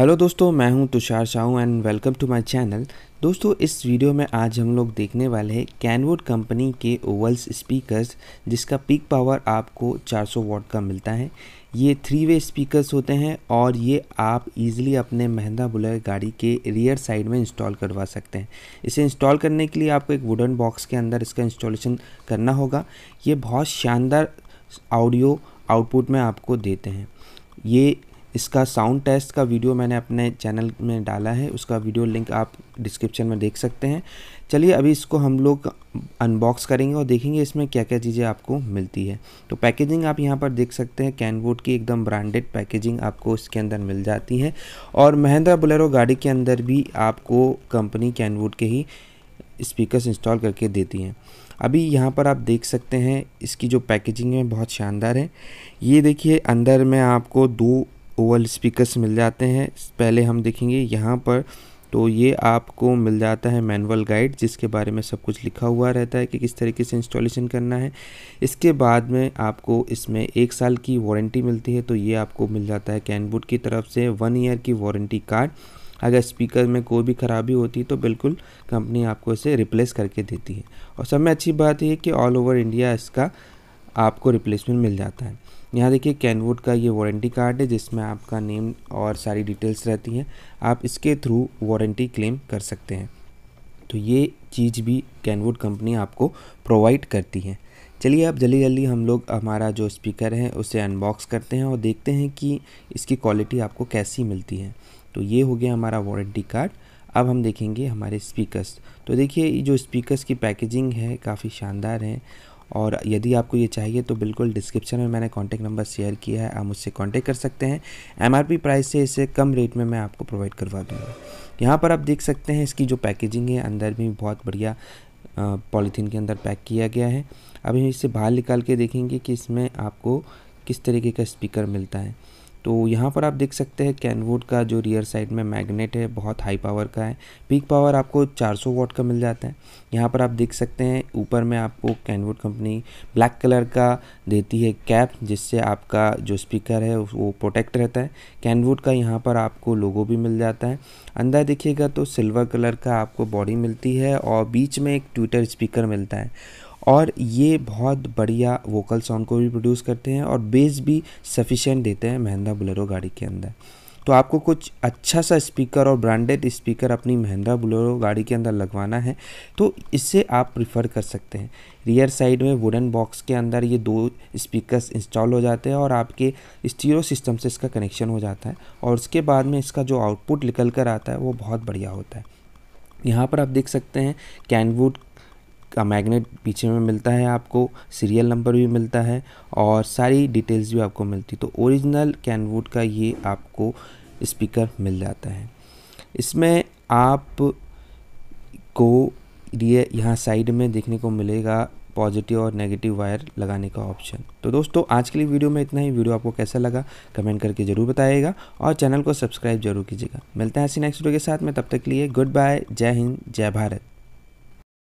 hello दोस्तों मैं हूं Tushar Shahu and welcome to my channel दोस्तों इस वीडियो में आज हम लोग देखने वाले हैं कैनवुड कंपनी के ओवल्स स्पीकर्स जिसका पीक पावर आपको 400 वॉट का मिलता है ये थ्री वे स्पीकर्स होते हैं और ये आप इजीली अपने महंदा बुलर गाड़ी के रियर साइड में इंस्टॉल करवा सकते हैं इसे इंस्टॉल करने के लिए आपको एक वुडन बॉक्स के अंदर इसका इंस्टॉलेशन करना होगा ये बहुत शानदार ऑडियो आउटपुट में आपको देते हैं ये इसका साउंड टेस्ट का वीडियो मैंने अपने चैनल में डाला है उसका वीडियो लिंक आप डिस्क्रिप्शन में देख सकते हैं चलिए अभी इसको हम लोग अनबॉक्स करेंगे और देखेंगे इसमें क्या क्या चीज़ें आपको मिलती है तो पैकेजिंग आप यहाँ पर देख सकते हैं कैनवोड की एकदम ब्रांडेड पैकेजिंग आपको इसके अंदर मिल जाती है और महिंद्रा बुलेरो गाड़ी के अंदर भी आपको कंपनी कैनवोड के ही स्पीकर इंस्टॉल करके देती हैं अभी यहाँ पर आप देख सकते हैं इसकी जो पैकेजिंग है बहुत शानदार है ये देखिए अंदर में आपको दो ओवल स्पीकर्स मिल जाते हैं पहले हम देखेंगे यहाँ पर तो ये आपको मिल जाता है मैनुअल गाइड जिसके बारे में सब कुछ लिखा हुआ रहता है कि किस तरीके से इंस्टॉलेशन करना है इसके बाद में आपको इसमें एक साल की वारंटी मिलती है तो ये आपको मिल जाता है कैनबुट की तरफ से वन ईयर की वारंटी कार्ड अगर स्पीकर में कोई भी ख़राबी होती है तो बिल्कुल कंपनी आपको इसे रिप्लेस करके देती है और सब में अच्छी बात यह कि ऑल ओवर इंडिया इसका आपको रिप्लेसमेंट मिल जाता है यहाँ देखिए कैनवुड का ये वारंटी कार्ड है जिसमें आपका नेम और सारी डिटेल्स रहती हैं आप इसके थ्रू वारंटी क्लेम कर सकते हैं तो ये चीज़ भी कैनवुड कंपनी आपको प्रोवाइड करती है चलिए अब जल्दी जल्दी हम लोग हमारा जो स्पीकर है उसे अनबॉक्स करते हैं और देखते हैं कि इसकी क्वालिटी आपको कैसी मिलती है तो ये हो गया हमारा वारंटी कार्ड अब हम देखेंगे हमारे स्पीकर्स तो देखिए जो स्पीकर्स की पैकेजिंग है काफ़ी शानदार है और यदि आपको ये चाहिए तो बिल्कुल डिस्क्रिप्शन में मैंने कॉन्टैक्ट नंबर शेयर किया है आप मुझसे कॉन्टैक्ट कर सकते हैं एम प्राइस से इसे कम रेट में मैं आपको प्रोवाइड करवा दूँगा यहाँ पर आप देख सकते हैं इसकी जो पैकेजिंग है अंदर भी बहुत बढ़िया पॉलीथीन के अंदर पैक किया गया है अभी इसे बाहर निकाल के देखेंगे कि इसमें आपको किस तरीके का स्पीकर मिलता है तो यहाँ पर आप देख सकते हैं कैनवुड का जो रियर साइड में मैग्नेट है बहुत हाई पावर का है पीक पावर आपको 400 वॉट का मिल जाता है यहाँ पर आप देख सकते हैं ऊपर में आपको कैनवुड कंपनी ब्लैक कलर का देती है कैप जिससे आपका जो स्पीकर है वो प्रोटेक्ट रहता है कैनवुड का यहाँ पर आपको लोगो भी मिल जाता है अंदर देखिएगा तो सिल्वर कलर का आपको बॉडी मिलती है और बीच में एक ट्विटर स्पीकर मिलता है और ये बहुत बढ़िया वोकल साउंड को भी प्रोड्यूस करते हैं और बेस भी सफिशेंट देते हैं महिंद्रा बुलेरो गाड़ी के अंदर तो आपको कुछ अच्छा सा स्पीकर और ब्रांडेड स्पीकर अपनी महिंद्रा बुलेरो गाड़ी के अंदर लगवाना है तो इससे आप प्रिफर कर सकते हैं रियर साइड में वुडन बॉक्स के अंदर ये दो स्पीकर्स इंस्टॉल हो जाते हैं और आपके स्टीरो सिस्टम से इसका कनेक्शन हो जाता है और उसके बाद में इसका जो आउटपुट निकल कर आता है वो बहुत बढ़िया होता है यहाँ पर आप देख सकते हैं कैनवुड का मैग्नेट पीछे में मिलता है आपको सीरियल नंबर भी मिलता है और सारी डिटेल्स भी आपको मिलती तो ओरिजिनल कैनवुड का ये आपको स्पीकर मिल जाता है इसमें आप को ये यहाँ साइड में देखने को मिलेगा पॉजिटिव और नेगेटिव वायर लगाने का ऑप्शन तो दोस्तों आज के लिए वीडियो में इतना ही वीडियो आपको कैसा लगा कमेंट करके ज़रूर बताइएगा और चैनल को सब्सक्राइब जरूर कीजिएगा मिलते हैं ऐसी नेक्स्ट वीडियो के साथ में तब तक के लिए गुड बाय जय हिंद जय भारत